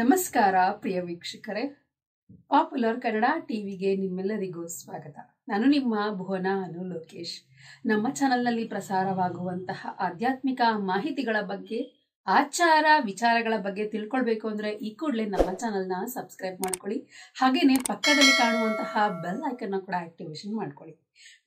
ನಮಸ್ಕಾರ ಪ್ರಿಯ ವೀಕ್ಷಕರೇ ಪಾಪ್ಯುಲರ್ ಕನ್ನಡ ಟಿವಿಗೆ ನಿಮ್ಮೆಲ್ಲರಿಗೂ ಸ್ವಾಗತ ನಾನು ನಿಮ್ಮ ಭುವನ ಅನು ಲೋಕೇಶ್ ನಮ್ಮ ಚಾನೆಲ್ನಲ್ಲಿ ಪ್ರಸಾರವಾಗುವಂತಹ ಆಧ್ಯಾತ್ಮಿಕ ಮಾಹಿತಿಗಳ ಬಗ್ಗೆ ಆಚಾರ ವಿಚಾರಗಳ ಬಗ್ಗೆ ತಿಳ್ಕೊಳ್ಬೇಕು ಅಂದ್ರೆ ಈ ಕೂಡಲೇ ನಮ್ಮ ನ ಸಬ್ಸ್ಕ್ರೈಬ್ ಮಾಡ್ಕೊಳ್ಳಿ ಹಾಗೆಯೇ ಪಕ್ಕದಲ್ಲಿ ಕಾಣುವಂತಹ ಬೆಲ್ ಐಕನ್ ಕೂಡ ಆಕ್ಟಿವೇಶನ್ ಮಾಡ್ಕೊಳ್ಳಿ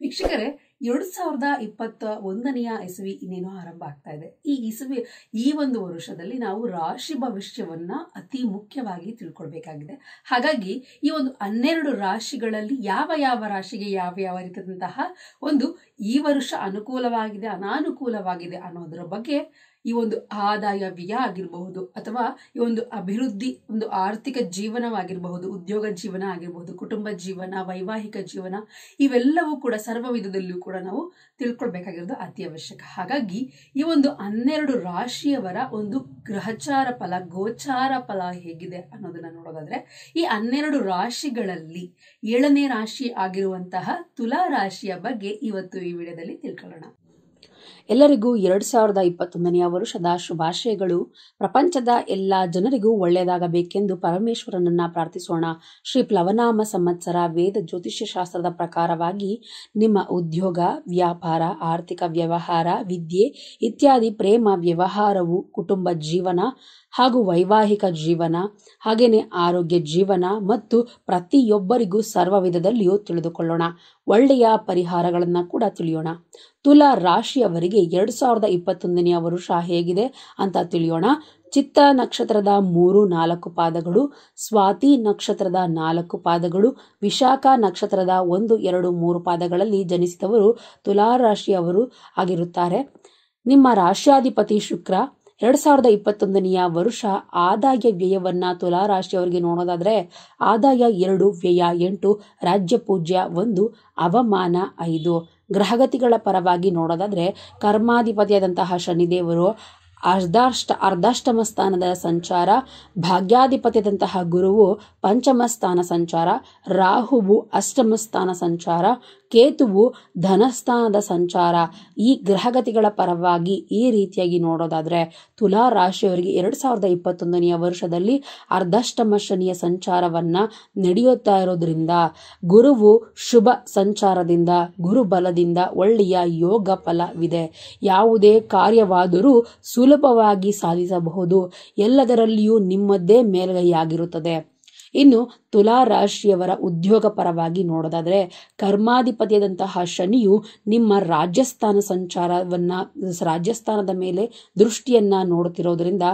ವೀಕ್ಷಕರೇ ಎರಡು ಸಾವಿರದ ಇಪ್ಪತ್ತ ಒಂದನೆಯ ಇಸವಿ ಇನ್ನೇನು ಆರಂಭ ಆಗ್ತಾ ಇದೆ ಈ ಇಸವಿ ಈ ಒಂದು ವರ್ಷದಲ್ಲಿ ನಾವು ರಾಶಿ ಭವಿಷ್ಯವನ್ನ ಅತಿ ಮುಖ್ಯವಾಗಿ ತಿಳ್ಕೊಳ್ಬೇಕಾಗಿದೆ ಹಾಗಾಗಿ ಈ ಒಂದು ಹನ್ನೆರಡು ರಾಶಿಗಳಲ್ಲಿ ಯಾವ ಯಾವ ರಾಶಿಗೆ ಯಾವ ಯಾವ ರೀತಿಯಾದಂತಹ ಒಂದು ಈ ವರ್ಷ ಅನುಕೂಲವಾಗಿದೆ ಅನಾನುಕೂಲವಾಗಿದೆ ಅನ್ನೋದರ ಬಗ್ಗೆ ಈ ಒಂದು ಆದಾಯ ವ್ಯಯ ಆಗಿರಬಹುದು ಅಥವಾ ಈ ಒಂದು ಅಭಿವೃದ್ಧಿ ಒಂದು ಆರ್ಥಿಕ ಜೀವನವಾಗಿರಬಹುದು ಉದ್ಯೋಗ ಜೀವನ ಆಗಿರಬಹುದು ಕುಟುಂಬ ಜೀವನ ವೈವಾಹಿಕ ಜೀವನ ಇವೆಲ್ಲವೂ ಕೂಡ ಸರ್ವ ವಿಧದಲ್ಲೂ ಕೂಡ ನಾವು ತಿಳ್ಕೊಳ್ಬೇಕಾಗಿರೋದು ಅತಿ ಅವಶ್ಯಕ ಹಾಗಾಗಿ ಈ ಒಂದು ಹನ್ನೆರಡು ರಾಶಿಯವರ ಒಂದು ಗ್ರಹಚಾರ ಫಲ ಗೋಚಾರ ಫಲ ಹೇಗಿದೆ ಅನ್ನೋದನ್ನ ನೋಡೋದಾದ್ರೆ ಈ ಹನ್ನೆರಡು ರಾಶಿಗಳಲ್ಲಿ ಏಳನೇ ರಾಶಿ ಆಗಿರುವಂತಹ ತುಲಾ ರಾಶಿಯ ಬಗ್ಗೆ ಇವತ್ತು ಈ ವಿಡಿಯೋದಲ್ಲಿ ತಿಳ್ಕೊಳ್ಳೋಣ ಎಲ್ಲರಿಗೂ ಎರಡು ಸಾವಿರದ ಇಪ್ಪತ್ತೊಂದನೆಯ ವರುಷದ ಶುಭಾಶಯಗಳು ಪ್ರಪಂಚದ ಎಲ್ಲ ಜನರಿಗೂ ಒಳ್ಳೆಯದಾಗಬೇಕೆಂದು ಪರಮೇಶ್ವರನನ್ನ ಪ್ರಾರ್ಥಿಸೋಣ ಶ್ರೀ ಪ್ಲವನಾಮ ಸಂವತ್ಸರ ವೇದ ಜ್ಯೋತಿಷ್ಯ ಶಾಸ್ತ್ರದ ಪ್ರಕಾರವಾಗಿ ನಿಮ್ಮ ಉದ್ಯೋಗ ವ್ಯಾಪಾರ ಆರ್ಥಿಕ ವ್ಯವಹಾರ ವಿದ್ಯೆ ಇತ್ಯಾದಿ ಪ್ರೇಮ ವ್ಯವಹಾರವು ಕುಟುಂಬ ಜೀವನ ಹಾಗೂ ವೈವಾಹಿಕ ಜೀವನ ಹಾಗೆಯೇ ಆರೋಗ್ಯ ಜೀವನ ಮತ್ತು ಪ್ರತಿಯೊಬ್ಬರಿಗೂ ಸರ್ವ ವಿಧದಲ್ಲಿಯೂ ತಿಳಿದುಕೊಳ್ಳೋಣ ಒಳ್ಳೆಯ ಪರಿಹಾರಗಳನ್ನು ಕೂಡ ತಿಳಿಯೋಣ ತುಲಾ ರಾಶಿಯವರಿಗೆ ಎರಡು ಸಾವಿರದ ಇಪ್ಪತ್ತೊಂದನೆಯ ವರುಷ ಹೇಗಿದೆ ಅಂತ ತಿಳಿಯೋಣ ಚಿತ್ತ ನಕ್ಷತ್ರದ ಮೂರು ನಾಲ್ಕು ಪಾದಗಳು ಸ್ವಾತಿ ನಕ್ಷತ್ರದ ನಾಲ್ಕು ಪಾದಗಳು ವಿಶಾಖ ನಕ್ಷತ್ರದ ಒಂದು ಎರಡು ಮೂರು ಪಾದಗಳಲ್ಲಿ ಜನಿಸಿದವರು ತುಲಾ ರಾಶಿಯವರು ಆಗಿರುತ್ತಾರೆ ನಿಮ್ಮ ರಾಶ್ಯಾಧಿಪತಿ ಶುಕ್ರ ಎರಡ್ ಸಾವಿರದ ಇಪ್ಪತ್ತೊಂದನೆಯ ವರ್ಷ ಆದಾಯ ವ್ಯಯವನ್ನ ತುಲಾ ರಾಶಿಯವರಿಗೆ ನೋಡೋದಾದ್ರೆ ಆದಾಯ ಎರಡು ವ್ಯಯ ಎಂಟು ರಾಜ್ಯ ಪೂಜ್ಯ ಒಂದು ಅವಮಾನ ಐದು ಗ್ರಹಗತಿಗಳ ಪರವಾಗಿ ನೋಡೋದಾದ್ರೆ ಕರ್ಮಾಧಿಪತಿಯಾದಂತಹ ಶನಿದೇವರು ಅರ್ಧಾಷ್ಟ ಅರ್ಧಾಷ್ಟಮ ಸ್ಥಾನದ ಸಂಚಾರ ಭಾಗ್ಯಾಧಿಪತ್ಯದಂತಹ ಗುರುವು ಪಂಚಮ ಸ್ಥಾನ ಸಂಚಾರ ರಾಹುವು ಅಷ್ಟಮ ಸ್ಥಾನ ಸಂಚಾರ ಕೇತುವು ಧನಸ್ಥಾನದ ಸಂಚಾರ ಈ ಗ್ರಹಗತಿಗಳ ಪರವಾಗಿ ಈ ರೀತಿಯಾಗಿ ನೋಡೋದಾದ್ರೆ ತುಲಾ ರಾಶಿಯವರಿಗೆ ಎರಡು ಸಾವಿರದ ಇಪ್ಪತ್ತೊಂದನೆಯ ವರ್ಷದಲ್ಲಿ ಅರ್ಧಾಷ್ಟಮ ಶನಿಯ ಸಂಚಾರವನ್ನ ನಡೆಯುತ್ತಾ ಇರೋದ್ರಿಂದ ಗುರುವು ಶುಭ ಸಂಚಾರದಿಂದ ಗುರುಬಲದಿಂದ ಒಳ್ಳೆಯ ಯೋಗ ಫಲವಿದೆ ಯಾವುದೇ ಕಾರ್ಯವಾದರೂ ಸುಲಭ ಸುಲಭವಾಗಿ ಸಾಧಿಸಬಹುದು ಎಲ್ಲದರಲ್ಲಿಯೂ ನಿಮ್ಮದೇ ಮೇಲ್ಗೈಯಾಗಿರುತ್ತದೆ ಇನ್ನು ತುಲಾ ರಾಶಿಯವರ ಉದ್ಯೋಗ ಪರವಾಗಿ ನೋಡೋದಾದರೆ ಕರ್ಮಾಧಿಪತಿಯಾದಂತಹ ಶನಿಯು ನಿಮ್ಮ ರಾಜಸ್ಥಾನ ಸಂಚಾರವನ್ನ ರಾಜಸ್ಥಾನದ ಮೇಲೆ ದೃಷ್ಟಿಯನ್ನ ನೋಡುತ್ತಿರೋದ್ರಿಂದ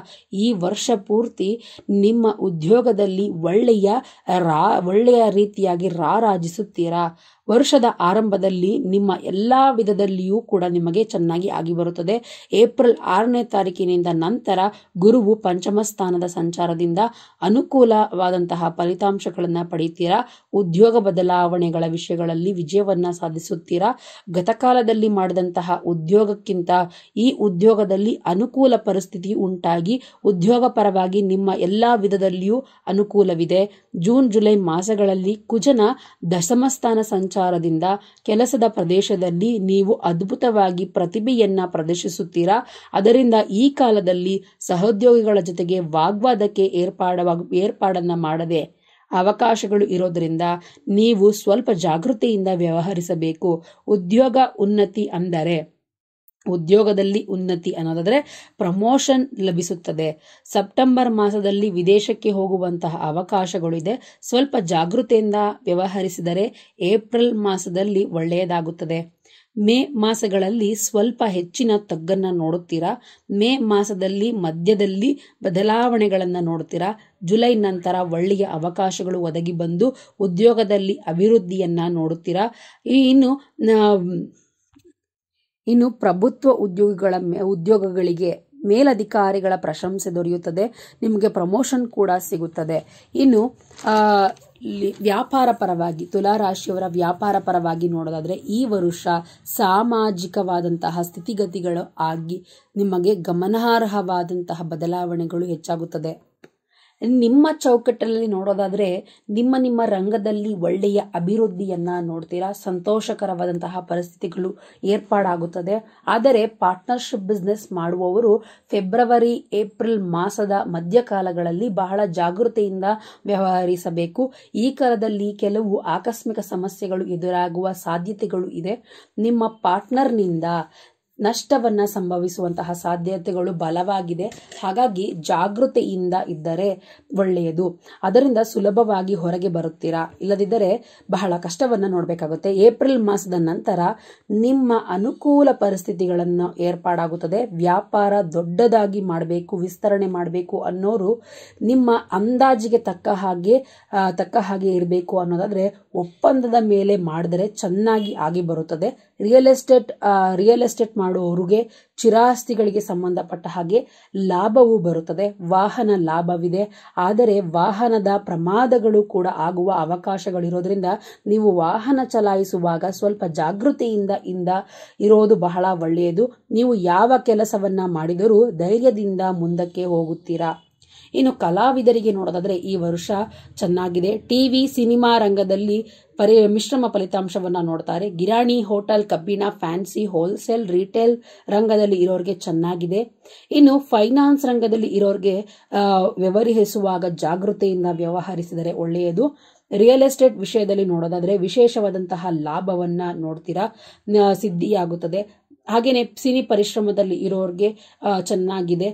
ಈ ವರ್ಷ ಪೂರ್ತಿ ನಿಮ್ಮ ಉದ್ಯೋಗದಲ್ಲಿ ಒಳ್ಳೆಯ ರಾ ಒಳ್ಳೆಯ ರೀತಿಯಾಗಿ ರಾರಾಜಿಸುತ್ತೀರಾ ವರ್ಷದ ಆರಂಭದಲ್ಲಿ ನಿಮ್ಮ ಎಲ್ಲ ವಿಧದಲ್ಲಿಯೂ ಕೂಡ ನಿಮಗೆ ಚೆನ್ನಾಗಿ ಆಗಿ ಬರುತ್ತದೆ ಏಪ್ರಿಲ್ ಆರನೇ ತಾರೀಕಿನಿಂದ ನಂತರ ಗುರುವು ಪಂಚಮ ಸ್ಥಾನದ ಸಂಚಾರದಿಂದ ಅನುಕೂಲವಾದಂತಹ ಫಲಿತಾಂಶ ಅವಕಾಶಗಳನ್ನು ಪಡಿತೀರಾ ಉದ್ಯೋಗ ಬದಲಾವಣೆಗಳ ವಿಷಯಗಳಲ್ಲಿ ವಿಜಯವನ್ನು ಸಾಧಿಸುತ್ತೀರಾ ಗತಕಾಲದಲ್ಲಿ ಮಾಡಿದಂತಹ ಉದ್ಯೋಗಕ್ಕಿಂತ ಈ ಉದ್ಯೋಗದಲ್ಲಿ ಅನುಕೂಲ ಪರಿಸ್ಥಿತಿ ಉಂಟಾಗಿ ಉದ್ಯೋಗ ಪರವಾಗಿ ನಿಮ್ಮ ಎಲ್ಲ ವಿಧದಲ್ಲಿಯೂ ಅನುಕೂಲವಿದೆ ಜೂನ್ ಜುಲೈ ಮಾಸಗಳಲ್ಲಿ ಕುಜನ ದಶಮಸ್ಥಾನ ಸಂಚಾರದಿಂದ ಕೆಲಸದ ಪ್ರದೇಶದಲ್ಲಿ ನೀವು ಅದ್ಭುತವಾಗಿ ಪ್ರತಿಭೆಯನ್ನ ಪ್ರದರ್ಶಿಸುತ್ತೀರಾ ಅದರಿಂದ ಈ ಕಾಲದಲ್ಲಿ ಸಹೋದ್ಯೋಗಿಗಳ ಜೊತೆಗೆ ವಾಗ್ವಾದಕ್ಕೆ ಏರ್ಪಾಡವಾಗ ಏರ್ಪಾಡನ್ನ ಮಾಡದೆ ಅವಕಾಶಗಳು ಇರೋದರಿಂದ ನೀವು ಸ್ವಲ್ಪ ಜಾಗೃತಿಯಿಂದ ವ್ಯವಹರಿಸಬೇಕು ಉದ್ಯೋಗ ಉನ್ನತಿ ಅಂದರೆ ಉದ್ಯೋಗದಲ್ಲಿ ಉನ್ನತಿ ಅನ್ನೋದಾದರೆ ಪ್ರಮೋಷನ್ ಲಭಿಸುತ್ತದೆ ಸೆಪ್ಟೆಂಬರ್ ಮಾಸದಲ್ಲಿ ವಿದೇಶಕ್ಕೆ ಹೋಗುವಂತಹ ಅವಕಾಶಗಳಿದೆ ಸ್ವಲ್ಪ ಜಾಗೃತೆಯಿಂದ ವ್ಯವಹರಿಸಿದರೆ ಏಪ್ರಿಲ್ ಮಾಸದಲ್ಲಿ ಒಳ್ಳೆಯದಾಗುತ್ತದೆ ಮೇ ಮಾಸಗಳಲ್ಲಿ ಸ್ವಲ್ಪ ಹೆಚ್ಚಿನ ತಗ್ಗನ್ನು ನೋಡುತ್ತೀರಾ ಮೇ ಮಾಸದಲ್ಲಿ ಮಧ್ಯದಲ್ಲಿ ಬದಲಾವಣೆಗಳನ್ನು ನೋಡುತ್ತೀರಾ ಜುಲೈ ನಂತರ ಒಳ್ಳೆಯ ಅವಕಾಶಗಳು ಒದಗಿ ಬಂದು ಉದ್ಯೋಗದಲ್ಲಿ ಅಭಿವೃದ್ಧಿಯನ್ನು ನೋಡುತ್ತೀರಾ ಇನ್ನು ಇನ್ನು ಪ್ರಭುತ್ವ ಉದ್ಯೋಗಿಗಳ ಉದ್ಯೋಗಗಳಿಗೆ ಮೇಲಧಿಕಾರಿಗಳ ಪ್ರಶಂಸೆ ದೊರೆಯುತ್ತದೆ ನಿಮಗೆ ಪ್ರಮೋಷನ್ ಕೂಡ ಸಿಗುತ್ತದೆ ಇನ್ನು ವ್ಯಾಪಾರ ಪರವಾಗಿ ತುಲಾರಾಶಿಯವರ ವ್ಯಾಪಾರ ಪರವಾಗಿ ನೋಡೋದಾದರೆ ಈ ವರುಷ ಸಾಮಾಜಿಕವಾದಂತಹ ಸ್ಥಿತಿಗತಿಗಳು ಆಗಿ ನಿಮಗೆ ಗಮನಾರ್ಹವಾದಂತಹ ಬದಲಾವಣೆಗಳು ಹೆಚ್ಚಾಗುತ್ತದೆ ನಿಮ್ಮ ಚೌಕಟ್ಟಲ್ಲಿ ನೋಡೋದಾದರೆ ನಿಮ್ಮ ನಿಮ್ಮ ರಂಗದಲ್ಲಿ ಒಳ್ಳೆಯ ಅಭಿವೃದ್ಧಿಯನ್ನ ನೋಡ್ತೀರಾ ಸಂತೋಷಕರವಾದಂತಹ ಪರಿಸ್ಥಿತಿಗಳು ಏರ್ಪಾಡಾಗುತ್ತದೆ ಆದರೆ ಪಾರ್ಟ್ನರ್ಶಿಪ್ ಬಿಸ್ನೆಸ್ ಮಾಡುವವರು ಫೆಬ್ರವರಿ ಏಪ್ರಿಲ್ ಮಾಸದ ಮಧ್ಯಕಾಲಗಳಲ್ಲಿ ಬಹಳ ಜಾಗೃತೆಯಿಂದ ವ್ಯವಹರಿಸಬೇಕು ಈ ಕಾಲದಲ್ಲಿ ಕೆಲವು ಆಕಸ್ಮಿಕ ಸಮಸ್ಯೆಗಳು ಎದುರಾಗುವ ಸಾಧ್ಯತೆಗಳು ಇದೆ ನಿಮ್ಮ ಪಾರ್ಟ್ನರ್ನಿಂದ ನಷ್ಟವನ್ನು ಸಂಭವಿಸುವಂತಹ ಸಾಧ್ಯತೆಗಳು ಬಲವಾಗಿದೆ ಹಾಗಾಗಿ ಜಾಗೃತೆಯಿಂದ ಇದ್ದರೆ ಒಳ್ಳೆಯದು ಅದರಿಂದ ಸುಲಭವಾಗಿ ಹೊರಗೆ ಬರುತ್ತೀರಾ ಇಲ್ಲದಿದ್ದರೆ ಬಹಳ ಕಷ್ಟವನ್ನು ನೋಡಬೇಕಾಗುತ್ತೆ ಏಪ್ರಿಲ್ ಮಾಸದ ನಂತರ ನಿಮ್ಮ ಅನುಕೂಲ ಪರಿಸ್ಥಿತಿಗಳನ್ನು ಏರ್ಪಾಡಾಗುತ್ತದೆ ವ್ಯಾಪಾರ ದೊಡ್ಡದಾಗಿ ಮಾಡಬೇಕು ವಿಸ್ತರಣೆ ಮಾಡಬೇಕು ಅನ್ನೋರು ನಿಮ್ಮ ಅಂದಾಜಿಗೆ ತಕ್ಕ ಹಾಗೆ ತಕ್ಕ ಹಾಗೆ ಇರಬೇಕು ಅನ್ನೋದಾದರೆ ಒಪ್ಪಂದದ ಮೇಲೆ ಮಾಡಿದರೆ ಚೆನ್ನಾಗಿ ಆಗಿ ಬರುತ್ತದೆ ರಿಯಲ್ ಎಸ್ಟೇಟ್ ರಿಯಲ್ ಎಸ್ಟೇಟ್ ಮಾಡುವವರಿಗೆ ಚಿರಾಸ್ತಿಗಳಿಗೆ ಸಂಬಂಧಪಟ್ಟ ಹಾಗೆ ಲಾಭವೂ ಬರುತ್ತದೆ ವಾಹನ ಲಾಭವಿದೆ ಆದರೆ ವಾಹನದ ಪ್ರಮಾದಗಳು ಕೂಡ ಆಗುವ ಅವಕಾಶಗಳಿರೋದ್ರಿಂದ ನೀವು ವಾಹನ ಚಲಾಯಿಸುವಾಗ ಸ್ವಲ್ಪ ಜಾಗೃತಿಯಿಂದ ಇಂದ ಇರೋದು ಬಹಳ ಒಳ್ಳೆಯದು ನೀವು ಯಾವ ಕೆಲಸವನ್ನ ಮಾಡಿದರೂ ಧೈರ್ಯದಿಂದ ಮುಂದಕ್ಕೆ ಹೋಗುತ್ತೀರಾ ಇನ್ನು ಕಲಾವಿದರಿಗೆ ನೋಡೋದಾದ್ರೆ ಈ ವರ್ಷ ಚೆನ್ನಾಗಿದೆ ಟಿವಿ ಸಿನಿಮಾ ರಂಗದಲ್ಲಿ ಪರಿ ಮಿಶ್ರಮ ಫಲಿತಾಂಶವನ್ನ ನೋಡ್ತಾರೆ ಗಿರಾಣಿ ಹೋಟೆಲ್ ಕಬ್ಬಿಣ ಫ್ಯಾನ್ಸಿ ಹೋಲ್ಸೇಲ್ ರಿಟೇಲ್ ರಂಗದಲ್ಲಿ ಇರೋರಿಗೆ ಚೆನ್ನಾಗಿದೆ ಇನ್ನು ಫೈನಾನ್ಸ್ ರಂಗದಲ್ಲಿ ಇರೋರಿಗೆ ವ್ಯವಹರಿಸುವಾಗ ಜಾಗೃತೆಯಿಂದ ವ್ಯವಹರಿಸಿದರೆ ಒಳ್ಳೆಯದು ರಿಯಲ್ ಎಸ್ಟೇಟ್ ವಿಷಯದಲ್ಲಿ ನೋಡೋದಾದ್ರೆ ವಿಶೇಷವಾದಂತಹ ಲಾಭವನ್ನ ನೋಡ್ತೀರಾ ಸಿದ್ಧಿಯಾಗುತ್ತದೆ ಹಾಗೆಯೇ ಸಿನಿ ಪರಿಶ್ರಮದಲ್ಲಿ ಇರೋರಿಗೆ ಚೆನ್ನಾಗಿದೆ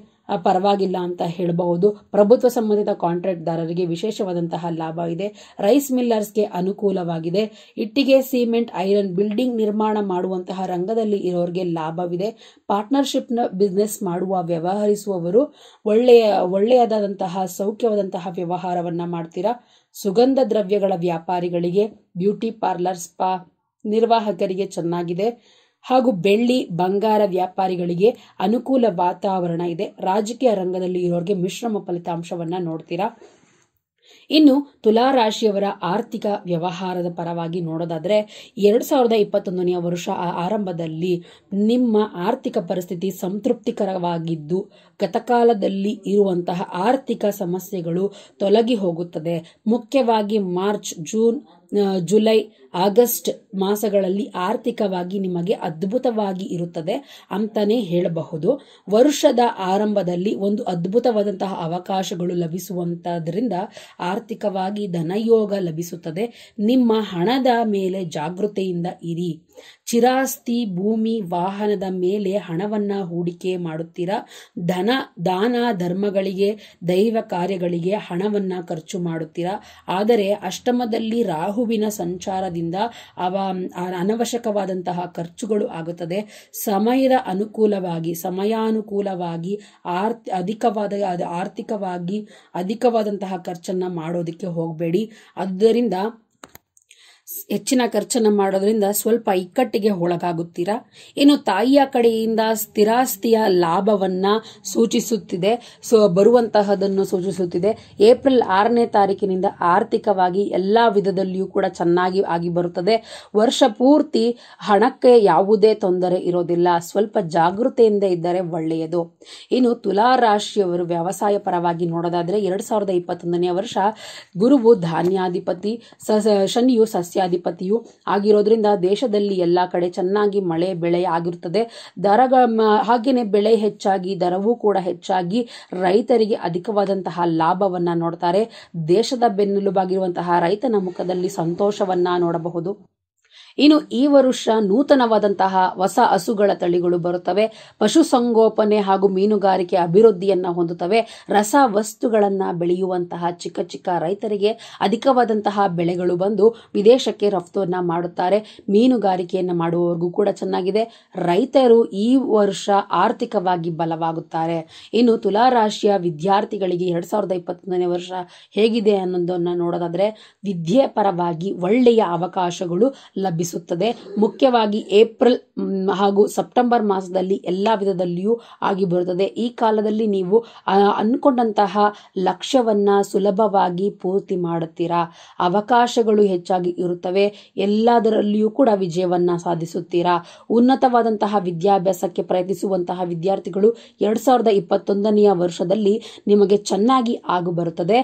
ಪರವಾಗಿಲ್ಲ ಅಂತ ಹೇಳಬಹುದು ಪ್ರಭುತ್ವ ಸಂಬಂಧಿತ ಕಾಂಟ್ರಾಕ್ಟ್ದಾರರಿಗೆ ವಿಶೇಷವಾದಂತಹ ಲಾಭ ಇದೆ ರೈಸ್ ಮಿಲ್ಲರ್ಸ್ಗೆ ಅನುಕೂಲವಾಗಿದೆ ಇಟ್ಟಿಗೆ ಸಿಮೆಂಟ್ ಐರನ್ ಬಿಲ್ಡಿಂಗ್ ನಿರ್ಮಾಣ ಮಾಡುವಂತಹ ರಂಗದಲ್ಲಿ ಇರೋರಿಗೆ ಲಾಭವಿದೆ ಪಾರ್ಟ್ನರ್ಶಿಪ್ನ ಬಿಸ್ನೆಸ್ ಮಾಡುವ ವ್ಯವಹರಿಸುವವರು ಒಳ್ಳೆಯ ಒಳ್ಳೆಯದಾದಂತಹ ಸೌಖ್ಯವಾದಂತಹ ವ್ಯವಹಾರವನ್ನ ಮಾಡ್ತೀರಾ ಸುಗಂಧ ದ್ರವ್ಯಗಳ ವ್ಯಾಪಾರಿಗಳಿಗೆ ಬ್ಯೂಟಿ ಪಾರ್ಲರ್ ಸ್ಪಾ ನಿರ್ವಾಹಕರಿಗೆ ಚೆನ್ನಾಗಿದೆ ಹಾಗೂ ಬೆಳ್ಳಿ ಬಂಗಾರ ವ್ಯಾಪಾರಿಗಳಿಗೆ ಅನುಕೂಲ ವಾತಾವರಣ ಇದೆ ರಾಜಕೀಯ ರಂಗದಲ್ಲಿ ಇರೋರಿಗೆ ಮಿಶ್ರಮ ಫಲಿತಾಂಶವನ್ನ ನೋಡ್ತೀರಾ ಇನ್ನು ತುಲಾ ರಾಶಿಯವರ ಆರ್ಥಿಕ ವ್ಯವಹಾರದ ಪರವಾಗಿ ನೋಡೋದಾದ್ರೆ ಎರಡ್ ಸಾವಿರದ ಇಪ್ಪತ್ತೊಂದನೆಯ ವರ್ಷ ಆರಂಭದಲ್ಲಿ ನಿಮ್ಮ ಆರ್ಥಿಕ ಪರಿಸ್ಥಿತಿ ಸಂತೃಪ್ತಿಕರವಾಗಿದ್ದು ಗತಕಾಲದಲ್ಲಿ ಇರುವಂತಹ ಆರ್ಥಿಕ ಸಮಸ್ಯೆಗಳು ತೊಲಗಿ ಹೋಗುತ್ತದೆ ಮುಖ್ಯವಾಗಿ ಮಾರ್ಚ್ ಜೂನ್ ಜುಲೈ ಆಗಸ್ಟ್ ಮಾಸಗಳಲ್ಲಿ ಆರ್ಥಿಕವಾಗಿ ನಿಮಗೆ ಅದ್ಭುತವಾಗಿ ಇರುತ್ತದೆ ಅಂತಾನೆ ಹೇಳಬಹುದು ವರ್ಷದ ಆರಂಭದಲ್ಲಿ ಒಂದು ಅದ್ಭುತವಾದಂತಹ ಅವಕಾಶಗಳು ಲಭಿಸುವಂತಾದ್ರಿಂದ ಆರ್ಥಿಕವಾಗಿ ಧನಯೋಗ ಲಭಿಸುತ್ತದೆ ನಿಮ್ಮ ಹಣದ ಮೇಲೆ ಜಾಗೃತೆಯಿಂದ ಇರಿ ಚಿರಾಸ್ತಿ ಭೂಮಿ ವಾಹನದ ಮೇಲೆ ಹಣವನ್ನು ಹೂಡಿಕೆ ಮಾಡುತ್ತೀರಾ ಧನ ದಾನ ಧರ್ಮಗಳಿಗೆ ದೈವ ಕಾರ್ಯಗಳಿಗೆ ಹಣವನ್ನು ಖರ್ಚು ಮಾಡುತ್ತೀರಾ ಆದರೆ ಅಷ್ಟಮದಲ್ಲಿ ರಾಹುವಿನ ಸಂಚಾರದಿಂದ ಅವ ಅನವಶ್ಯಕವಾದಂತಹ ಖರ್ಚುಗಳು ಆಗುತ್ತದೆ ಸಮಯದ ಅನುಕೂಲವಾಗಿ ಸಮಯಾನುಕೂಲವಾಗಿ ಆರ್ ಅಧಿಕವಾದ ಆರ್ಥಿಕವಾಗಿ ಅಧಿಕವಾದಂತಹ ಖರ್ಚನ್ನ ಮಾಡೋದಕ್ಕೆ ಹೋಗಬೇಡಿ ಆದ್ದರಿಂದ ಹೆಚ್ಚಿನ ಖರ್ಚನ್ನು ಮಾಡೋದ್ರಿಂದ ಸ್ವಲ್ಪ ಇಕ್ಕಟ್ಟಿಗೆ ಒಳಗಾಗುತ್ತೀರಾ ಏನು ತಾಯಿಯ ಕಡೆಯಿಂದ ಸ್ಥಿರಾಸ್ತಿಯ ಲಾಭವನ್ನ ಸೂಚಿಸುತ್ತಿದೆ ಸೊ ಬರುವಂತಹದನ್ನು ಸೂಚಿಸುತ್ತಿದೆ ಏಪ್ರಿಲ್ ಆರನೇ ತಾರೀಕಿನಿಂದ ಆರ್ಥಿಕವಾಗಿ ಎಲ್ಲ ವಿಧದಲ್ಲಿಯೂ ಕೂಡ ಚೆನ್ನಾಗಿ ಆಗಿ ಬರುತ್ತದೆ ವರ್ಷ ಪೂರ್ತಿ ಹಣಕ್ಕೆ ಯಾವುದೇ ತೊಂದರೆ ಇರೋದಿಲ್ಲ ಸ್ವಲ್ಪ ಜಾಗೃತೆಯಿಂದ ಇದ್ದರೆ ಒಳ್ಳೆಯದು ಇನ್ನು ತುಲಾ ರಾಶಿಯವರು ವ್ಯವಸಾಯ ಪರವಾಗಿ ನೋಡೋದಾದ್ರೆ ಎರಡ್ ಸಾವಿರದ ಇಪ್ಪತ್ತೊಂದನೇ ವರ್ಷ ಗುರುವು ಧಾನ್ಯಾಧಿಪತಿ ಶನಿಯು ಸಸ್ಯ ಸಸ್ಯಾಧಿಪತಿಯು ಆಗಿರೋದ್ರಿಂದ ದೇಶದಲ್ಲಿ ಎಲ್ಲ ಕಡೆ ಚೆನ್ನಾಗಿ ಮಳೆ ಬೆಳೆ ಆಗಿರುತ್ತದೆ ದರ ಹಾಗೇನೆ ಬೆಳೆ ಹೆಚ್ಚಾಗಿ ದರವೂ ಕೂಡ ಹೆಚ್ಚಾಗಿ ರೈತರಿಗೆ ಅಧಿಕವಾದಂತಹ ಲಾಭವನ್ನು ನೋಡ್ತಾರೆ ದೇಶದ ಬೆನ್ನೆಲುಬಾಗಿರುವಂತಹ ರೈತನ ಮುಖದಲ್ಲಿ ಸಂತೋಷವನ್ನ ನೋಡಬಹುದು ಇನ್ನು ಈ ವರ್ಷ ನೂತನವಾದಂತಹ ಹೊಸ ಹಸುಗಳ ತಳಿಗಳು ಬರುತ್ತವೆ ಪಶುಸಂಗೋಪನೆ ಹಾಗೂ ಮೀನುಗಾರಿಕೆ ಅಭಿವೃದ್ಧಿಯನ್ನ ಹೊಂದುತ್ತವೆ ರಸ ವಸ್ತುಗಳನ್ನ ಬೆಳೆಯುವಂತಹ ಚಿಕ್ಕ ಚಿಕ್ಕ ರೈತರಿಗೆ ಅಧಿಕವಾದಂತಹ ಬೆಳೆಗಳು ಬಂದು ವಿದೇಶಕ್ಕೆ ರಫ್ತನ್ನ ಮಾಡುತ್ತಾರೆ ಮೀನುಗಾರಿಕೆಯನ್ನು ಮಾಡುವವರೆಗೂ ಕೂಡ ಚೆನ್ನಾಗಿದೆ ರೈತರು ಈ ವರ್ಷ ಆರ್ಥಿಕವಾಗಿ ಬಲವಾಗುತ್ತಾರೆ ಇನ್ನು ತುಲಾರಾಶಿಯ ವಿದ್ಯಾರ್ಥಿಗಳಿಗೆ ಎರಡ್ ಸಾವಿರದ ಇಪ್ಪತ್ತೊಂದನೇ ವರ್ಷ ಹೇಗಿದೆ ಅನ್ನೋದನ್ನ ನೋಡೋದಾದ್ರೆ ವಿದ್ಯೆ ಪರವಾಗಿ ಒಳ್ಳೆಯ ಅವಕಾಶಗಳು ಲಭಿಸ ಸಂಭವಿಸುತ್ತದೆ ಮುಖ್ಯವಾಗಿ ಏಪ್ರಿಲ್ ಹಾಗೂ ಸೆಪ್ಟೆಂಬರ್ ಮಾಸದಲ್ಲಿ ಎಲ್ಲ ವಿಧದಲ್ಲಿಯೂ ಆಗಿ ಬರುತ್ತದೆ ಈ ಕಾಲದಲ್ಲಿ ನೀವು ಅನ್ಕೊಂಡಂತಹ ಲಕ್ಷ್ಯವನ್ನ ಸುಲಭವಾಗಿ ಪೂರ್ತಿ ಮಾಡುತ್ತೀರಾ ಅವಕಾಶಗಳು ಹೆಚ್ಚಾಗಿ ಇರುತ್ತವೆ ಎಲ್ಲದರಲ್ಲಿಯೂ ಕೂಡ ವಿಜಯವನ್ನ ಸಾಧಿಸುತ್ತೀರಾ ಉನ್ನತವಾದಂತಹ ವಿದ್ಯಾಭ್ಯಾಸಕ್ಕೆ ಪ್ರಯತ್ನಿಸುವಂತಹ ವಿದ್ಯಾರ್ಥಿಗಳು ಎರಡ್ ಸಾವಿರದ ಇಪ್ಪತ್ತೊಂದನೆಯ ವರ್ಷದಲ್ಲಿ ನಿಮಗೆ ಚೆನ್ನಾಗಿ ಆಗು ಬರುತ್ತದೆ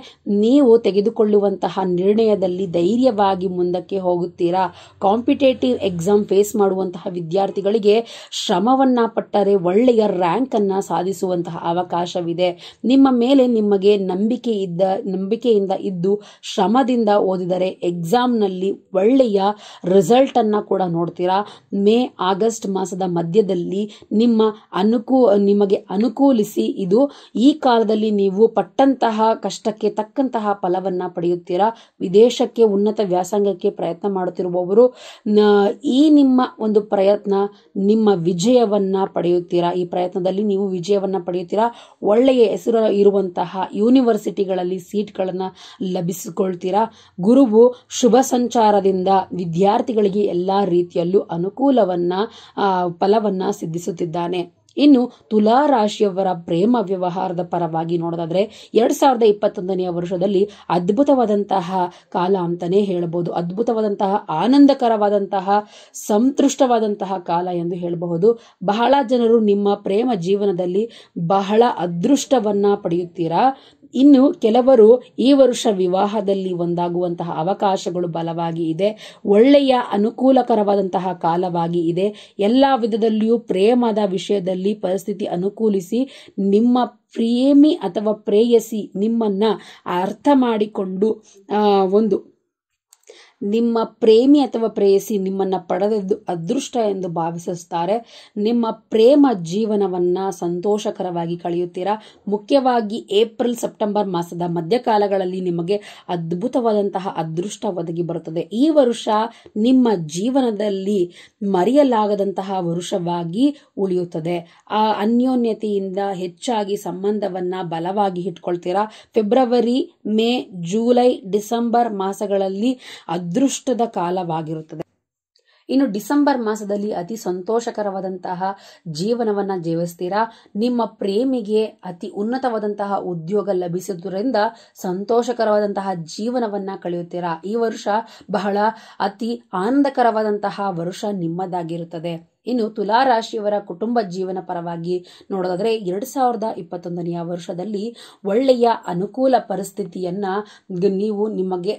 ನೀವು ತೆಗೆದುಕೊಳ್ಳುವಂತಹ ನಿರ್ಣಯದಲ್ಲಿ ಧೈರ್ಯವಾಗಿ ಮುಂದಕ್ಕೆ ಹೋಗುತ್ತೀರಾ ಕಾಂಪಿ ಕಾಂಪಿಟೇಟಿವ್ ಎಕ್ಸಾಮ್ ಫೇಸ್ ಮಾಡುವಂತಹ ವಿದ್ಯಾರ್ಥಿಗಳಿಗೆ ಶ್ರಮವನ್ನ ಪಟ್ಟರೆ ಒಳ್ಳೆಯ ರ್ಯಾಂಕ್ ಅನ್ನ ಸಾಧಿಸುವಂತಹ ಅವಕಾಶವಿದೆ ನಿಮ್ಮ ಮೇಲೆ ನಿಮಗೆ ನಂಬಿಕೆ ಇದ್ದ ನಂಬಿಕೆಯಿಂದ ಇದ್ದು ಶ್ರಮದಿಂದ ಓದಿದರೆ ಎಕ್ಸಾಮ್ನಲ್ಲಿ ಒಳ್ಳೆಯ ಅನ್ನ ಕೂಡ ನೋಡ್ತೀರಾ ಮೇ ಆಗಸ್ಟ್ ಮಾಸದ ಮಧ್ಯದಲ್ಲಿ ನಿಮ್ಮ ಅನುಕೂ ನಿಮಗೆ ಅನುಕೂಲಿಸಿ ಇದು ಈ ಕಾಲದಲ್ಲಿ ನೀವು ಪಟ್ಟಂತಹ ಕಷ್ಟಕ್ಕೆ ತಕ್ಕಂತಹ ಫಲವನ್ನ ಪಡೆಯುತ್ತೀರಾ ವಿದೇಶಕ್ಕೆ ಉನ್ನತ ವ್ಯಾಸಂಗಕ್ಕೆ ಪ್ರಯತ್ನ ಮಾಡುತ್ತಿರುವವರು ಈ ನಿಮ್ಮ ಒಂದು ಪ್ರಯತ್ನ ನಿಮ್ಮ ವಿಜಯವನ್ನು ಪಡೆಯುತ್ತೀರಾ ಈ ಪ್ರಯತ್ನದಲ್ಲಿ ನೀವು ವಿಜಯವನ್ನು ಪಡೆಯುತ್ತೀರಾ ಒಳ್ಳೆಯ ಹೆಸರು ಇರುವಂತಹ ಯೂನಿವರ್ಸಿಟಿಗಳಲ್ಲಿ ಸೀಟ್ಗಳನ್ನು ಲಭಿಸಿಕೊಳ್ತೀರಾ ಗುರುವು ಶುಭ ಸಂಚಾರದಿಂದ ವಿದ್ಯಾರ್ಥಿಗಳಿಗೆ ಎಲ್ಲ ರೀತಿಯಲ್ಲೂ ಅನುಕೂಲವನ್ನು ಫಲವನ್ನು ಸಿದ್ಧಿಸುತ್ತಿದ್ದಾನೆ ಇನ್ನು ತುಲಾ ರಾಶಿಯವರ ಪ್ರೇಮ ವ್ಯವಹಾರದ ಪರವಾಗಿ ನೋಡೋದಾದ್ರೆ ಎರಡ್ ಸಾವಿರದ ಇಪ್ಪತ್ತೊಂದನೆಯ ವರ್ಷದಲ್ಲಿ ಅದ್ಭುತವಾದಂತಹ ಕಾಲ ಅಂತಾನೆ ಹೇಳಬಹುದು ಅದ್ಭುತವಾದಂತಹ ಆನಂದಕರವಾದಂತಹ ಸಂತುಷ್ಟವಾದಂತಹ ಕಾಲ ಎಂದು ಹೇಳಬಹುದು ಬಹಳ ಜನರು ನಿಮ್ಮ ಪ್ರೇಮ ಜೀವನದಲ್ಲಿ ಬಹಳ ಅದೃಷ್ಟವನ್ನ ಪಡೆಯುತ್ತೀರಾ ಇನ್ನು ಕೆಲವರು ಈ ವರ್ಷ ವಿವಾಹದಲ್ಲಿ ಒಂದಾಗುವಂತಹ ಅವಕಾಶಗಳು ಬಲವಾಗಿ ಇದೆ ಒಳ್ಳೆಯ ಅನುಕೂಲಕರವಾದಂತಹ ಕಾಲವಾಗಿ ಇದೆ ಎಲ್ಲ ವಿಧದಲ್ಲಿಯೂ ಪ್ರೇಮದ ವಿಷಯದಲ್ಲಿ ಪರಿಸ್ಥಿತಿ ಅನುಕೂಲಿಸಿ ನಿಮ್ಮ ಪ್ರೇಮಿ ಅಥವಾ ಪ್ರೇಯಸಿ ನಿಮ್ಮನ್ನ ಅರ್ಥ ಮಾಡಿಕೊಂಡು ಒಂದು ನಿಮ್ಮ ಪ್ರೇಮಿ ಅಥವಾ ಪ್ರೇಯಸಿ ನಿಮ್ಮನ್ನು ಪಡೆದದ್ದು ಅದೃಷ್ಟ ಎಂದು ಭಾವಿಸುತ್ತಾರೆ ನಿಮ್ಮ ಪ್ರೇಮ ಜೀವನವನ್ನು ಸಂತೋಷಕರವಾಗಿ ಕಳೆಯುತ್ತೀರಾ ಮುಖ್ಯವಾಗಿ ಏಪ್ರಿಲ್ ಸೆಪ್ಟೆಂಬರ್ ಮಾಸದ ಮಧ್ಯಕಾಲಗಳಲ್ಲಿ ನಿಮಗೆ ಅದ್ಭುತವಾದಂತಹ ಅದೃಷ್ಟ ಒದಗಿ ಬರುತ್ತದೆ ಈ ವರುಷ ನಿಮ್ಮ ಜೀವನದಲ್ಲಿ ಮರೆಯಲಾಗದಂತಹ ವರುಷವಾಗಿ ಉಳಿಯುತ್ತದೆ ಆ ಅನ್ಯೋನ್ಯತೆಯಿಂದ ಹೆಚ್ಚಾಗಿ ಸಂಬಂಧವನ್ನು ಬಲವಾಗಿ ಇಟ್ಕೊಳ್ತೀರಾ ಫೆಬ್ರವರಿ ಮೇ ಜೂಲೈ ಡಿಸೆಂಬರ್ ಮಾಸಗಳಲ್ಲಿ ಅದ್ ಅದೃಷ್ಟದ ಕಾಲವಾಗಿರುತ್ತದೆ ಇನ್ನು ಡಿಸೆಂಬರ್ ಮಾಸದಲ್ಲಿ ಅತಿ ಸಂತೋಷಕರವಾದಂತಹ ಜೀವನವನ್ನ ಜೀವಿಸ್ತೀರಾ ನಿಮ್ಮ ಪ್ರೇಮಿಗೆ ಅತಿ ಉನ್ನತವಾದಂತಹ ಉದ್ಯೋಗ ಲಭಿಸುವುದರಿಂದ ಸಂತೋಷಕರವಾದಂತಹ ಜೀವನವನ್ನ ಕಳೆಯುತ್ತೀರಾ ಈ ವರ್ಷ ಬಹಳ ಅತಿ ಆನಂದಕರವಾದಂತಹ ವರ್ಷ ನಿಮ್ಮದಾಗಿರುತ್ತದೆ ಇನ್ನು ತುಲಾ ರಾಶಿಯವರ ಕುಟುಂಬ ಜೀವನ ಪರವಾಗಿ ನೋಡೋದಾದರೆ ಎರಡು ಸಾವಿರದ ಇಪ್ಪತ್ತೊಂದನೆಯ ವರ್ಷದಲ್ಲಿ ಒಳ್ಳೆಯ ಅನುಕೂಲ ಪರಿಸ್ಥಿತಿಯನ್ನು ನೀವು ನಿಮಗೆ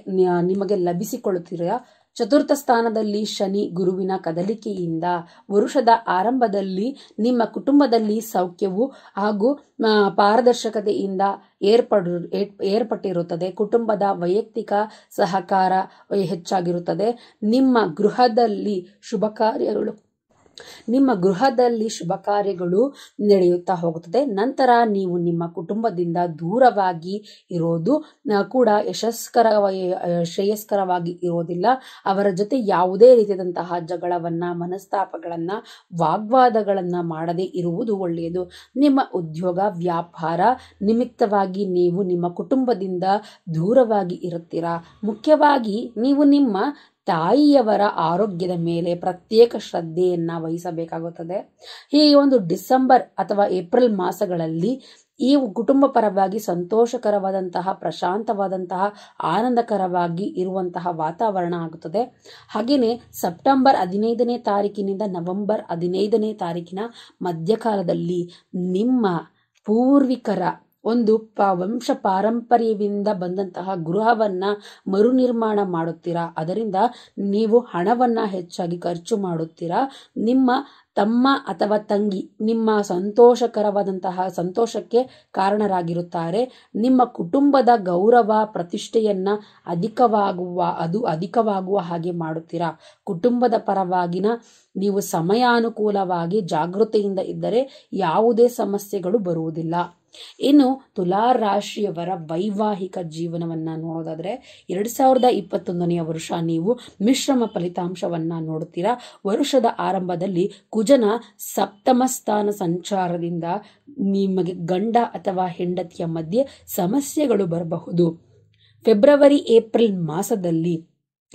ನಿಮಗೆ ಲಭಿಸಿಕೊಳ್ಳುತ್ತೀರಾ ಚತುರ್ಥ ಸ್ಥಾನದಲ್ಲಿ ಶನಿ ಗುರುವಿನ ಕದಲಿಕೆಯಿಂದ ವರುಷದ ಆರಂಭದಲ್ಲಿ ನಿಮ್ಮ ಕುಟುಂಬದಲ್ಲಿ ಸೌಖ್ಯವು ಹಾಗೂ ಪಾರದರ್ಶಕತೆಯಿಂದ ಏರ್ಪಡ ಏರ್ಪಟ್ಟಿರುತ್ತದೆ ಕುಟುಂಬದ ವೈಯಕ್ತಿಕ ಸಹಕಾರ ಹೆಚ್ಚಾಗಿರುತ್ತದೆ ನಿಮ್ಮ ಗೃಹದಲ್ಲಿ ಶುಭ ಕಾರ್ಯಗಳು ನಿಮ್ಮ ಗೃಹದಲ್ಲಿ ಶುಭ ಕಾರ್ಯಗಳು ನಡೆಯುತ್ತಾ ಹೋಗುತ್ತದೆ ನಂತರ ನೀವು ನಿಮ್ಮ ಕುಟುಂಬದಿಂದ ದೂರವಾಗಿ ಇರೋದು ಕೂಡ ಯಶಸ್ಕರವಾಗಿ ಶ್ರೇಯಸ್ಕರವಾಗಿ ಇರೋದಿಲ್ಲ ಅವರ ಜೊತೆ ಯಾವುದೇ ರೀತಿಯಾದಂತಹ ಜಗಳವನ್ನು ಮನಸ್ತಾಪಗಳನ್ನು ವಾಗ್ವಾದಗಳನ್ನು ಮಾಡದೇ ಇರುವುದು ಒಳ್ಳೆಯದು ನಿಮ್ಮ ಉದ್ಯೋಗ ವ್ಯಾಪಾರ ನಿಮಿತ್ತವಾಗಿ ನೀವು ನಿಮ್ಮ ಕುಟುಂಬದಿಂದ ದೂರವಾಗಿ ಇರುತ್ತೀರಾ ಮುಖ್ಯವಾಗಿ ನೀವು ನಿಮ್ಮ ತಾಯಿಯವರ ಆರೋಗ್ಯದ ಮೇಲೆ ಪ್ರತ್ಯೇಕ ಶ್ರದ್ಧೆಯನ್ನು ವಹಿಸಬೇಕಾಗುತ್ತದೆ ಈ ಒಂದು ಡಿಸೆಂಬರ್ ಅಥವಾ ಏಪ್ರಿಲ್ ಮಾಸಗಳಲ್ಲಿ ಈ ಕುಟುಂಬ ಪರವಾಗಿ ಸಂತೋಷಕರವಾದಂತಹ ಪ್ರಶಾಂತವಾದಂತಹ ಆನಂದಕರವಾಗಿ ಇರುವಂತಹ ವಾತಾವರಣ ಆಗುತ್ತದೆ ಹಾಗೆಯೇ ಸೆಪ್ಟೆಂಬರ್ ಹದಿನೈದನೇ ತಾರೀಕಿನಿಂದ ನವೆಂಬರ್ ಹದಿನೈದನೇ ತಾರೀಕಿನ ಮಧ್ಯಕಾಲದಲ್ಲಿ ನಿಮ್ಮ ಪೂರ್ವಿಕರ ಒಂದು ಪ ವಂಶ ಪಾರಂಪರ್ಯದಿಂದ ಬಂದಂತಹ ಗೃಹವನ್ನು ಮರುನಿರ್ಮಾಣ ಮಾಡುತ್ತೀರಾ ಅದರಿಂದ ನೀವು ಹಣವನ್ನ ಹೆಚ್ಚಾಗಿ ಖರ್ಚು ಮಾಡುತ್ತೀರಾ ನಿಮ್ಮ ತಮ್ಮ ಅಥವಾ ತಂಗಿ ನಿಮ್ಮ ಸಂತೋಷಕರವಾದಂತಹ ಸಂತೋಷಕ್ಕೆ ಕಾರಣರಾಗಿರುತ್ತಾರೆ ನಿಮ್ಮ ಕುಟುಂಬದ ಗೌರವ ಪ್ರತಿಷ್ಠೆಯನ್ನ ಅಧಿಕವಾಗುವ ಅದು ಅಧಿಕವಾಗುವ ಹಾಗೆ ಮಾಡುತ್ತೀರಾ ಕುಟುಂಬದ ಪರವಾಗಿನ ನೀವು ಸಮಯಾನುಕೂಲವಾಗಿ ಜಾಗೃತೆಯಿಂದ ಇದ್ದರೆ ಯಾವುದೇ ಸಮಸ್ಯೆಗಳು ಬರುವುದಿಲ್ಲ ಇನ್ನು ತುಲಾ ರಾಶಿಯವರ ವೈವಾಹಿಕ ಜೀವನವನ್ನು ನೋಡೋದಾದರೆ ಎರಡು ಸಾವಿರದ ಇಪ್ಪತ್ತೊಂದನೆಯ ವರ್ಷ ನೀವು ಮಿಶ್ರಮ ಫಲಿತಾಂಶವನ್ನು ನೋಡ್ತೀರಾ ವರುಷದ ಆರಂಭದಲ್ಲಿ ಕುಜನ ಸಪ್ತಮ ಸ್ಥಾನ ಸಂಚಾರದಿಂದ ನಿಮಗೆ ಗಂಡ ಅಥವಾ ಹೆಂಡತಿಯ ಮಧ್ಯೆ ಸಮಸ್ಯೆಗಳು ಬರಬಹುದು ಫೆಬ್ರವರಿ ಏಪ್ರಿಲ್ ಮಾಸದಲ್ಲಿ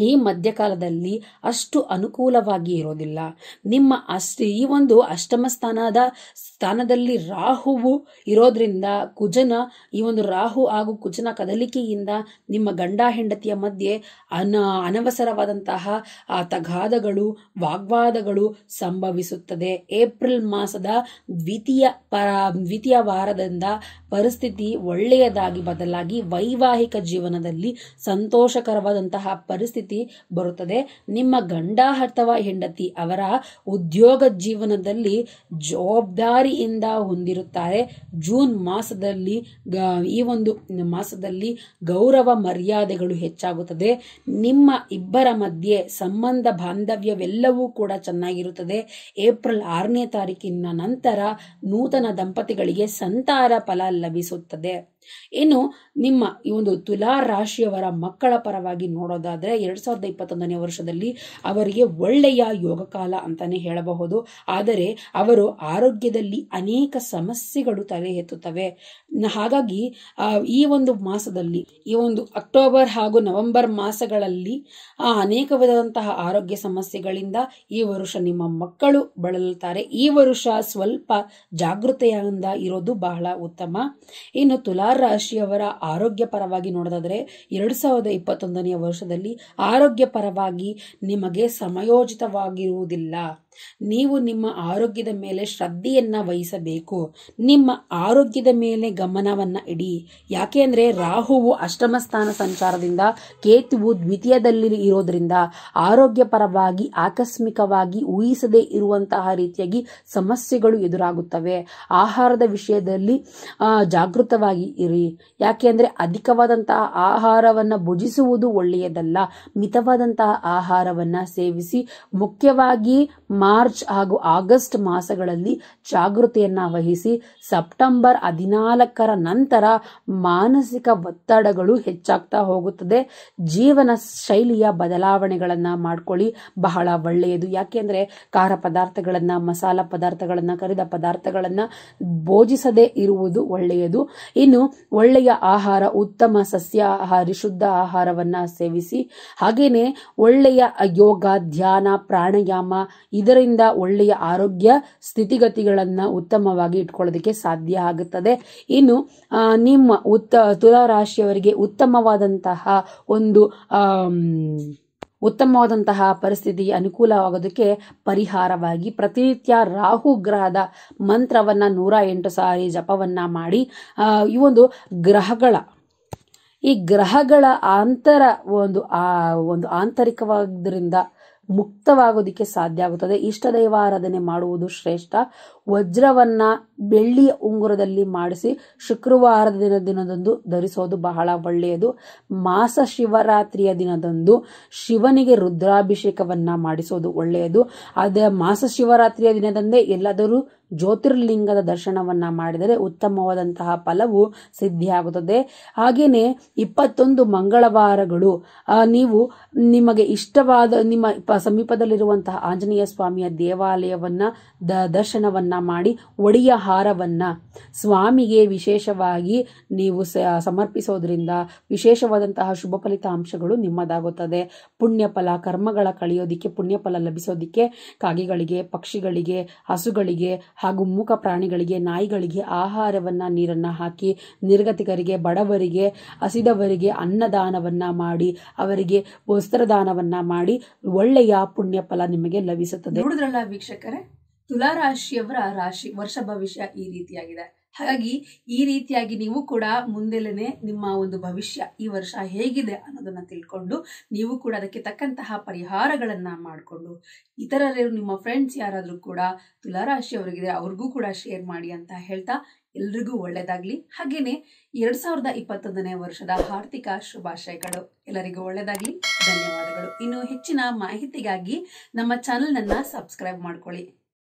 ಈ ಮಧ್ಯಕಾಲದಲ್ಲಿ ಅಷ್ಟು ಅನುಕೂಲವಾಗಿ ಇರೋದಿಲ್ಲ ನಿಮ್ಮ ಅಷ್ಟ ಈ ಒಂದು ಅಷ್ಟಮ ಸ್ಥಾನದ ಸ್ಥಾನದಲ್ಲಿ ರಾಹುವು ಇರೋದ್ರಿಂದ ಕುಜನ ಈ ಒಂದು ರಾಹು ಹಾಗೂ ಕುಜನ ಕದಲಿಕೆಯಿಂದ ನಿಮ್ಮ ಗಂಡ ಹೆಂಡತಿಯ ಮಧ್ಯೆ ಅನ ಅನವಸರವಾದಂತಹ ತಗಾದಗಳು ವಾಗ್ವಾದಗಳು ಸಂಭವಿಸುತ್ತದೆ ಏಪ್ರಿಲ್ ಮಾಸದ ದ್ವಿತೀಯ ಪರ ದ್ವಿತೀಯ ವಾರದಿಂದ ಪರಿಸ್ಥಿತಿ ಒಳ್ಳೆಯದಾಗಿ ಬದಲಾಗಿ ವೈವಾಹಿಕ ಜೀವನದಲ್ಲಿ ಸಂತೋಷಕರವಾದಂತಹ ಪರಿಸ್ಥಿತಿ ರೀತಿ ಬರುತ್ತದೆ ನಿಮ್ಮ ಗಂಡ ಅಥವಾ ಹೆಂಡತಿ ಅವರ ಉದ್ಯೋಗ ಜೀವನದಲ್ಲಿ ಜವಾಬ್ದಾರಿಯಿಂದ ಹೊಂದಿರುತ್ತಾರೆ ಜೂನ್ ಮಾಸದಲ್ಲಿ ಈ ಒಂದು ಮಾಸದಲ್ಲಿ ಗೌರವ ಮರ್ಯಾದೆಗಳು ಹೆಚ್ಚಾಗುತ್ತದೆ ನಿಮ್ಮ ಇಬ್ಬರ ಮಧ್ಯೆ ಸಂಬಂಧ ಬಾಂಧವ್ಯವೆಲ್ಲವೂ ಕೂಡ ಚೆನ್ನಾಗಿರುತ್ತದೆ ಏಪ್ರಿಲ್ ಆರನೇ ತಾರೀಕಿನ ನಂತರ ನೂತನ ದಂಪತಿಗಳಿಗೆ ಸಂತಾರ ಫಲ ಲಭಿಸುತ್ತದೆ ಇನ್ನು ನಿಮ್ಮ ಈ ಒಂದು ತುಲಾ ರಾಶಿಯವರ ಮಕ್ಕಳ ಪರವಾಗಿ ನೋಡೋದಾದ್ರೆ ಎರಡ್ ಸಾವಿರದ ಇಪ್ಪತ್ತೊಂದನೇ ವರ್ಷದಲ್ಲಿ ಅವರಿಗೆ ಒಳ್ಳೆಯ ಯೋಗಕಾಲ ಅಂತಾನೆ ಹೇಳಬಹುದು ಆದರೆ ಅವರು ಆರೋಗ್ಯದಲ್ಲಿ ಅನೇಕ ಸಮಸ್ಯೆಗಳು ತಲೆ ಎತ್ತುತ್ತವೆ ಹಾಗಾಗಿ ಈ ಒಂದು ಮಾಸದಲ್ಲಿ ಈ ಒಂದು ಅಕ್ಟೋಬರ್ ಹಾಗೂ ನವೆಂಬರ್ ಮಾಸಗಳಲ್ಲಿ ಅನೇಕ ವಿಧದಂತಹ ಆರೋಗ್ಯ ಸಮಸ್ಯೆಗಳಿಂದ ಈ ವರುಷ ನಿಮ್ಮ ಮಕ್ಕಳು ಬಳಲುತ್ತಾರೆ ಈ ವರುಷ ಸ್ವಲ್ಪ ಜಾಗೃತೆಯಿಂದ ಇರೋದು ಬಹಳ ಉತ್ತಮ ಇನ್ನು ತುಲಾ ಆರ್ ರಾಶಿಯವರ ಆರೋಗ್ಯ ಪರವಾಗಿ ನೋಡೋದಾದರೆ ಎರಡು ಸಾವಿರದ ಇಪ್ಪತ್ತೊಂದನೆಯ ವರ್ಷದಲ್ಲಿ ಆರೋಗ್ಯ ಪರವಾಗಿ ನಿಮಗೆ ಸಮಯೋಚಿತವಾಗಿರುವುದಿಲ್ಲ ನೀವು ನಿಮ್ಮ ಆರೋಗ್ಯದ ಮೇಲೆ ಶ್ರದ್ಧೆಯನ್ನ ವಹಿಸಬೇಕು ನಿಮ್ಮ ಆರೋಗ್ಯದ ಮೇಲೆ ಗಮನವನ್ನ ಇಡಿ ಯಾಕೆಂದರೆ ರಾಹುವು ಅಷ್ಟಮ ಸ್ಥಾನ ಸಂಚಾರದಿಂದ ಕೇತುವು ದ್ವಿತೀಯದಲ್ಲಿ ಇರೋದ್ರಿಂದ ಆರೋಗ್ಯಪರವಾಗಿ ಆಕಸ್ಮಿಕವಾಗಿ ಊಹಿಸದೇ ಇರುವಂತಹ ರೀತಿಯಾಗಿ ಸಮಸ್ಯೆಗಳು ಎದುರಾಗುತ್ತವೆ ಆಹಾರದ ವಿಷಯದಲ್ಲಿ ಜಾಗೃತವಾಗಿ ಇರಿ ಅಂದ್ರೆ ಅಧಿಕವಾದಂತಹ ಆಹಾರವನ್ನು ಭುಜಿಸುವುದು ಒಳ್ಳೆಯದಲ್ಲ ಮಿತವಾದಂತಹ ಆಹಾರವನ್ನ ಸೇವಿಸಿ ಮುಖ್ಯವಾಗಿ ಮಾರ್ಚ್ ಹಾಗೂ ಆಗಸ್ಟ್ ಮಾಸಗಳಲ್ಲಿ ಜಾಗೃತಿಯನ್ನ ವಹಿಸಿ ಸೆಪ್ಟೆಂಬರ್ ಹದಿನಾಲ್ಕರ ನಂತರ ಮಾನಸಿಕ ಒತ್ತಡಗಳು ಹೆಚ್ಚಾಗ್ತಾ ಹೋಗುತ್ತದೆ ಜೀವನ ಶೈಲಿಯ ಬದಲಾವಣೆಗಳನ್ನು ಮಾಡ್ಕೊಳ್ಳಿ ಬಹಳ ಒಳ್ಳೆಯದು ಯಾಕೆಂದ್ರೆ ಖಾರ ಪದಾರ್ಥಗಳನ್ನ ಮಸಾಲ ಪದಾರ್ಥಗಳನ್ನು ಕರಿದ ಪದಾರ್ಥಗಳನ್ನು ಭೋಜಿಸದೇ ಇರುವುದು ಒಳ್ಳೆಯದು ಇನ್ನು ಒಳ್ಳೆಯ ಆಹಾರ ಉತ್ತಮ ಆಹಾರಿ ಶುದ್ಧ ಆಹಾರವನ್ನ ಸೇವಿಸಿ ಹಾಗೇನೆ ಒಳ್ಳೆಯ ಯೋಗ ಧ್ಯಾನ ಪ್ರಾಣಾಯಾಮ ಇದರ ಇದರಿಂದ ಒಳ್ಳೆಯ ಆರೋಗ್ಯ ಸ್ಥಿತಿಗತಿಗಳನ್ನ ಉತ್ತಮವಾಗಿ ಇಟ್ಕೊಳ್ಳೋದಕ್ಕೆ ಸಾಧ್ಯ ಆಗುತ್ತದೆ ಇನ್ನು ನಿಮ್ಮ ಉತ್ತ ತುಲಾ ಉತ್ತಮವಾದಂತಹ ಒಂದು ಉತ್ತಮವಾದಂತಹ ಪರಿಸ್ಥಿತಿ ಅನುಕೂಲವಾಗೋದಕ್ಕೆ ಪರಿಹಾರವಾಗಿ ಪ್ರತಿನಿತ್ಯ ರಾಹು ಗ್ರಹದ ಮಂತ್ರವನ್ನು ನೂರ ಎಂಟು ಸಾರಿ ಜಪವನ್ನ ಮಾಡಿ ಈ ಒಂದು ಗ್ರಹಗಳ ಈ ಗ್ರಹಗಳ ಆಂತರ ಒಂದು ಆ ಒಂದು ಆಂತರಿಕವಾದ್ರಿಂದ ಮುಕ್ತವಾಗೋದಿಕ್ಕೆ ಸಾಧ್ಯ ಆಗುತ್ತದೆ ಇಷ್ಟ ದೈವ ಆರಾಧನೆ ಮಾಡುವುದು ಶ್ರೇಷ್ಠ ವಜ್ರವನ್ನ ಬೆಳ್ಳಿಯ ಉಂಗುರದಲ್ಲಿ ಮಾಡಿಸಿ ಶುಕ್ರವಾರದ ದಿನ ದಿನದಂದು ಧರಿಸೋದು ಬಹಳ ಒಳ್ಳೆಯದು ಮಾಸ ಶಿವರಾತ್ರಿಯ ದಿನದಂದು ಶಿವನಿಗೆ ರುದ್ರಾಭಿಷೇಕವನ್ನ ಮಾಡಿಸೋದು ಒಳ್ಳೆಯದು ಅದೇ ಮಾಸ ಶಿವರಾತ್ರಿಯ ದಿನದಂದೇ ಎಲ್ಲಾದರೂ ಜ್ಯೋತಿರ್ಲಿಂಗದ ದರ್ಶನವನ್ನ ಮಾಡಿದರೆ ಉತ್ತಮವಾದಂತಹ ಫಲವು ಸಿದ್ಧಿಯಾಗುತ್ತದೆ ಹಾಗೆಯೇ ಇಪ್ಪತ್ತೊಂದು ಮಂಗಳವಾರಗಳು ನೀವು ನಿಮಗೆ ಇಷ್ಟವಾದ ನಿಮ್ಮ ಸಮೀಪದಲ್ಲಿರುವಂತಹ ಆಂಜನೇಯ ಸ್ವಾಮಿಯ ದೇವಾಲಯವನ್ನ ದ ಮಾಡಿ ಒಡಿಯ ಹಾರವನ್ನ ಸ್ವಾಮಿಗೆ ವಿಶೇಷವಾಗಿ ನೀವು ಸಮರ್ಪಿಸೋದ್ರಿಂದ ವಿಶೇಷವಾದಂತಹ ಶುಭ ಫಲಿತಾಂಶಗಳು ನಿಮ್ಮದಾಗುತ್ತದೆ ಪುಣ್ಯಫಲ ಕರ್ಮಗಳ ಕಳೆಯೋದಿಕ್ಕೆ ಪುಣ್ಯಫಲ ಲಭಿಸೋದಿಕ್ಕೆ ಕಾಗೆಗಳಿಗೆ ಪಕ್ಷಿಗಳಿಗೆ ಹಸುಗಳಿಗೆ ಹಾಗೂ ಮೂಕ ಪ್ರಾಣಿಗಳಿಗೆ ನಾಯಿಗಳಿಗೆ ಆಹಾರವನ್ನ ನೀರನ್ನ ಹಾಕಿ ನಿರ್ಗತಿಕರಿಗೆ ಬಡವರಿಗೆ ಹಸಿದವರಿಗೆ ಅನ್ನದಾನವನ್ನ ಮಾಡಿ ಅವರಿಗೆ ವಸ್ತ್ರದಾನವನ್ನ ಮಾಡಿ ಒಳ್ಳೆಯ ಪುಣ್ಯ ಫಲ ನಿಮಗೆ ಲಭಿಸುತ್ತದೆ ನೋಡಿದ್ರಲ್ಲ ವೀಕ್ಷಕರೇ ತುಲಾರಾಶಿಯವರ ರಾಶಿ ವರ್ಷ ಭವಿಷ್ಯ ಈ ರೀತಿಯಾಗಿದೆ ಹಾಗಾಗಿ ಈ ರೀತಿಯಾಗಿ ನೀವು ಕೂಡ ಮುಂದೆಲೇ ನಿಮ್ಮ ಒಂದು ಭವಿಷ್ಯ ಈ ವರ್ಷ ಹೇಗಿದೆ ಅನ್ನೋದನ್ನು ತಿಳ್ಕೊಂಡು ನೀವು ಕೂಡ ಅದಕ್ಕೆ ತಕ್ಕಂತಹ ಪರಿಹಾರಗಳನ್ನು ಮಾಡಿಕೊಂಡು ಇತರರು ನಿಮ್ಮ ಫ್ರೆಂಡ್ಸ್ ಯಾರಾದರೂ ಕೂಡ ತುಲಾರಾಶಿಯವರಿಗಿದೆ ಅವ್ರಿಗೂ ಕೂಡ ಶೇರ್ ಮಾಡಿ ಅಂತ ಹೇಳ್ತಾ ಎಲ್ರಿಗೂ ಒಳ್ಳೆಯದಾಗಲಿ ಹಾಗೆಯೇ ಎರಡು ಸಾವಿರದ ಇಪ್ಪತ್ತೊಂದನೇ ವರ್ಷದ ಆರ್ಥಿಕ ಶುಭಾಶಯಗಳು ಎಲ್ಲರಿಗೂ ಒಳ್ಳೆಯದಾಗಲಿ ಧನ್ಯವಾದಗಳು ಇನ್ನು ಹೆಚ್ಚಿನ ಮಾಹಿತಿಗಾಗಿ ನಮ್ಮ ಚಾನಲನ್ನು ಸಬ್ಸ್ಕ್ರೈಬ್ ಮಾಡ್ಕೊಳ್ಳಿ